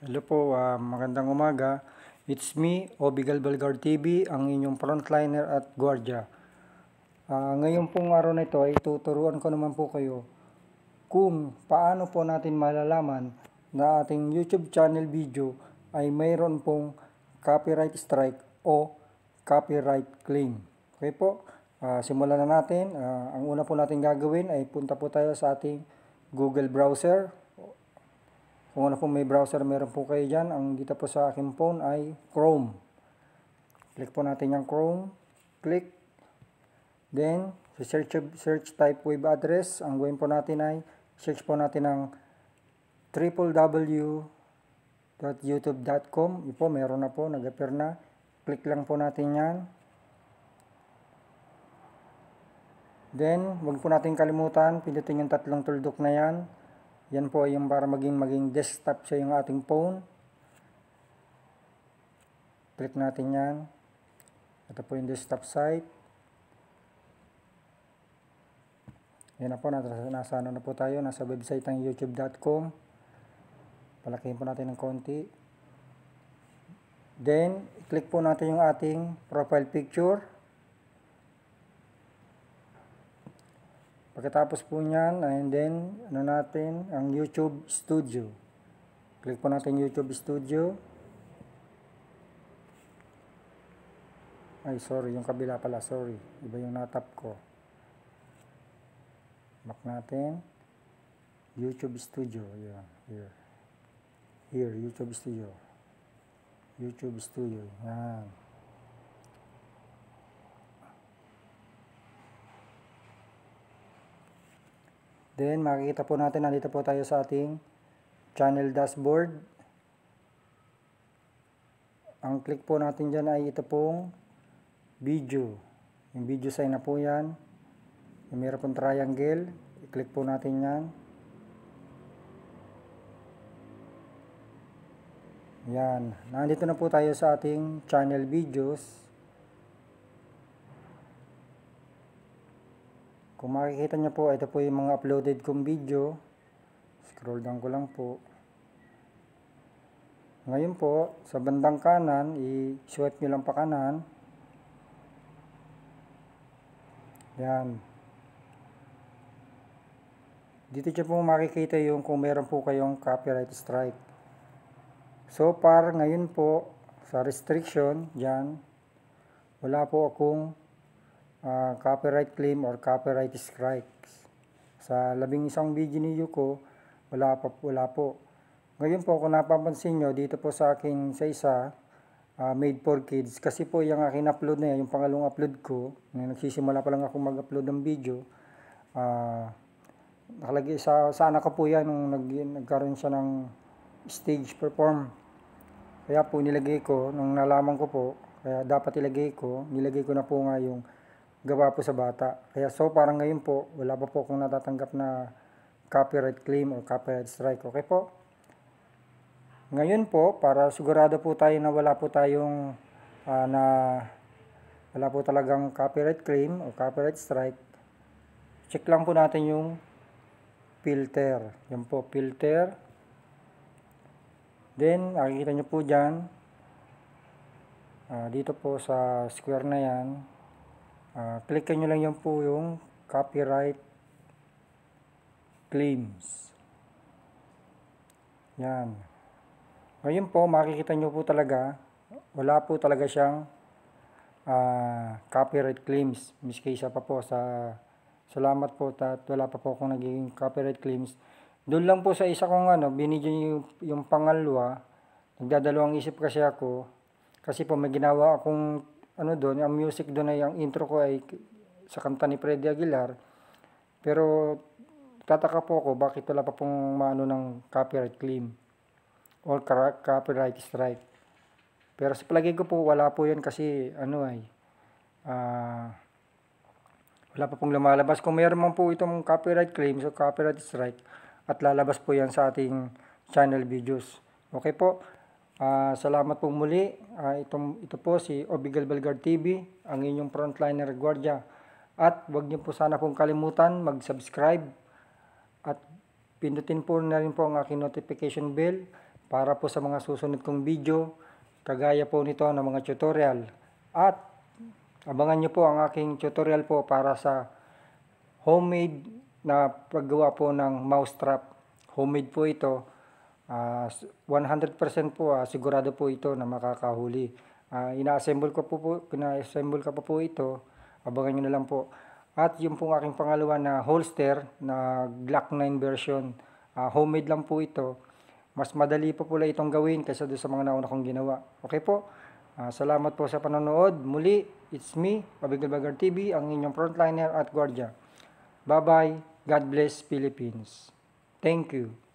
Hello po, uh, magandang umaga. It's me, Obigal Belgar TV, ang inyong frontliner at gwardiya. Uh, ah, ngayon pong araw na ito ay tuturuan ko naman po kayo kung paano po natin malalaman na ating YouTube channel video ay mayroon pong copyright strike o copyright claim. Okay po, uh, simulan na natin. Uh, ang una po natin gagawin ay punta po tayo sa ating Google browser. Kung ano kung may browser meron po kayo dyan, ang dito po sa akin phone ay Chrome. Click po natin yung Chrome. Click. Then, sa search, search type web address, ang gawin po natin ay search po natin ng www.youtube.com. po, meron na po, nag-appear na. Click lang po natin yan. Then, huwag po natin kalimutan, pindutin yung tatlong tuldok na yan yan po yung para maging maging desktop sa yung ating phone. Click natin yan. Ito po yung desktop site. Yan na po, nasa, nasa ano na po tayo, nasa website ng youtube.com. Palakihin po natin ng konti. Then, click po natin yung ating profile picture. Pagkatapos po niyan, ah, and then, ano natin, ang YouTube Studio. Click po natin YouTube Studio. Ay, sorry, yung kabila pala, sorry. Iba yung natap ko. Back natin. YouTube Studio. Ayan, here. Here, YouTube Studio. YouTube Studio. Yan. Then, makikita po natin, nandito po tayo sa ating channel dashboard. Ang click po natin dyan ay ito pong video. Yung video sign na po yan. Yung meron pong triangle. I-click po natin yan. Yan. Nandito na po tayo sa ating channel videos. Kung makikita nyo po, ito po yung mga uploaded kong video. Scroll down ko lang po. Ngayon po, sa bandang kanan, i-swipe nyo lang pa kanan. Yan. Dito nyo po makikita yung kung meron po kayong copyright strike. So far, ngayon po, sa restriction, yan, wala po akong uh, copyright claim or copyright strikes. Sa labing isang video ko, wala, pa, wala po. Ngayon po, kung napapansin nyo, dito po sa akin sa isa, uh, made for kids, kasi po yung akin upload na yan, yung pangalong upload ko, na nagsisimula pa lang ako mag-upload ng video, uh, nakalagay sa, sa anak ko po yan nung nag, nagkaroon siya ng stage perform. Kaya po nilagay ko, nung nalaman ko po, kaya dapat ilagay ko, nilagay ko na po nga yung gawa po sa bata. Kaya so parang ngayon po, wala pa po akong natatanggap na copyright claim or copyright strike. Okay po? Ngayon po, para sigurado po tayo na wala po tayong uh, na wala po talagang copyright claim o copyright strike, check lang po natin yung filter. Yan po, filter. Then, makikita nyo po dyan, uh, dito po sa square na yan, Uh, ah, klikan nyo lang yan po yung copyright claims. Yan. Ngayon po, makikita nyo po talaga, wala po talaga siyang uh, copyright claims. Miski isa pa po sa, salamat po at wala pa po akong nagiging copyright claims. Doon lang po sa isa kong ano, binidyo yung, yung pangalwa, nagdadalawang isip kasi ako, kasi po may ginawa akong ano doon, ang music doon ay ang intro ko ay sa kanta ni Freddy Aguilar. Pero tataka po ako bakit wala pa pong maano ng copyright claim or copyright strike. Pero sa palagay ko po wala po 'yan kasi ano ay uh, wala pa pong lumalabas. Kung mayroon man po itong copyright claim so copyright strike at lalabas po 'yan sa ating channel videos. Okay po? Uh, salamat po muli. Uh, itong, ito po si Obigal Belgar TV, ang inyong frontliner gwardiya. At wag niyo po sana pong kalimutan mag-subscribe at pindutin po na rin po ang aking notification bell para po sa mga susunod kong video kagaya po nito ng mga tutorial. At abangan niyo po ang aking tutorial po para sa homemade na paggawa po ng mousetrap. Homemade po ito Uh, ah, 100% po uh, sigurado po ito na makakahuli. Uh, ina-assemble ko po po, ina-assemble ka po po ito. Abangan niyo na lang po. At yung pong aking pangalawa na holster na Glock 9 version, uh, homemade lang po ito. Mas madali po pala itong gawin kaysa doon sa mga nauna kong ginawa. Okay po? Uh, salamat po sa panonood. Muli, it's me, Pabigal Bagar TV, ang inyong frontliner at guardia. Bye-bye. God bless Philippines. Thank you.